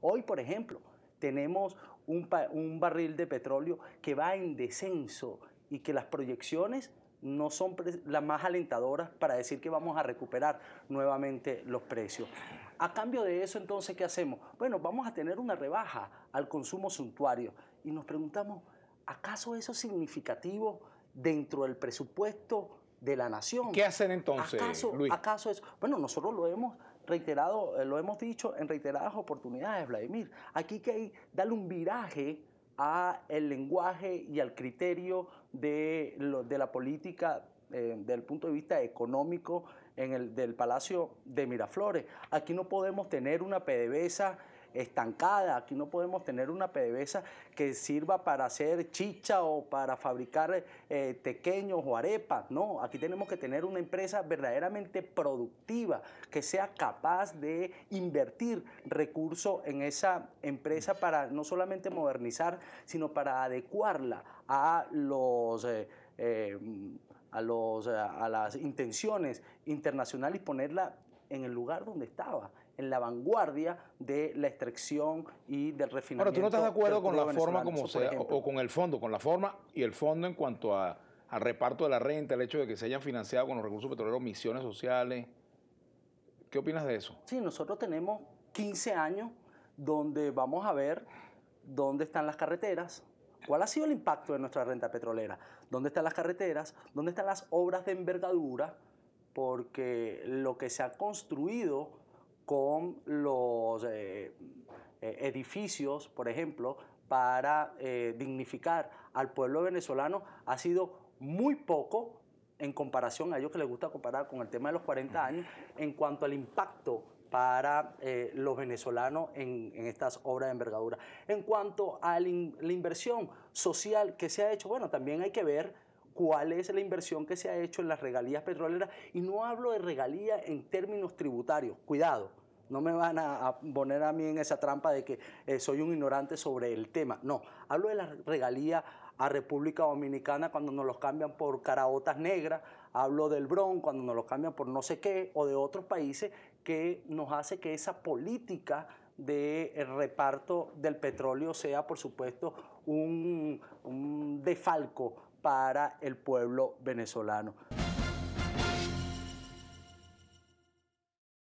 Hoy, por ejemplo, tenemos un, barril de petróleo que va en descenso y que las proyecciones no son las más alentadoras para decir que vamos a recuperar nuevamente los precios. A cambio de eso, entonces, ¿qué hacemos? Bueno, vamos a tener una rebaja al consumo suntuario y nos preguntamos, ¿acaso eso es significativo dentro del presupuesto de la nación. ¿Qué hacen entonces, ¿Acaso, Luis? es? Bueno, nosotros lo hemos reiterado, eh, lo hemos dicho en reiteradas oportunidades, Vladimir. Aquí que hay darle un viraje a el lenguaje y al criterio de, de la política eh, desde punto de vista económico en el, del Palacio de Miraflores. Aquí no podemos tener una PDVSA estancada, aquí no podemos tener una PDVSA que sirva para hacer chicha o para fabricar eh, tequeños o arepas, no, aquí tenemos que tener una empresa verdaderamente productiva, que sea capaz de invertir recursos en esa empresa para no solamente modernizar, sino para adecuarla a los... Eh, eh, a, los, a las intenciones internacionales y ponerla en el lugar donde estaba, en la vanguardia de la extracción y del refinamiento. Ahora, ¿tú no estás de acuerdo con la forma como sea, o con el fondo, con la forma y el fondo en cuanto a, al reparto de la renta, el hecho de que se hayan financiado con los recursos petroleros misiones sociales? ¿Qué opinas de eso? Sí, nosotros tenemos 15 años donde vamos a ver dónde están las carreteras, ¿Cuál ha sido el impacto de nuestra renta petrolera? ¿Dónde están las carreteras? ¿Dónde están las obras de envergadura? Porque lo que se ha construido con los eh, eh, edificios, por ejemplo, para eh, dignificar al pueblo venezolano ha sido muy poco en comparación a ellos que les gusta comparar con el tema de los 40 años en cuanto al impacto para los venezolanos en, estas obras de envergadura. En cuanto a la, inversión social que se ha hecho, bueno, también hay que ver cuál es la inversión que se ha hecho en las regalías petroleras, y no hablo de regalías en términos tributarios, cuidado, no me van a, poner a mí en esa trampa de que eh, soy un ignorante sobre el tema. No, hablo de la regalía a República Dominicana cuando nos los cambian por caraotas negras, hablo del Bron cuando nos los cambian por no sé qué, o de otros países que nos hace que esa política de eh, reparto del petróleo sea, por supuesto, un, un defalco para el pueblo venezolano.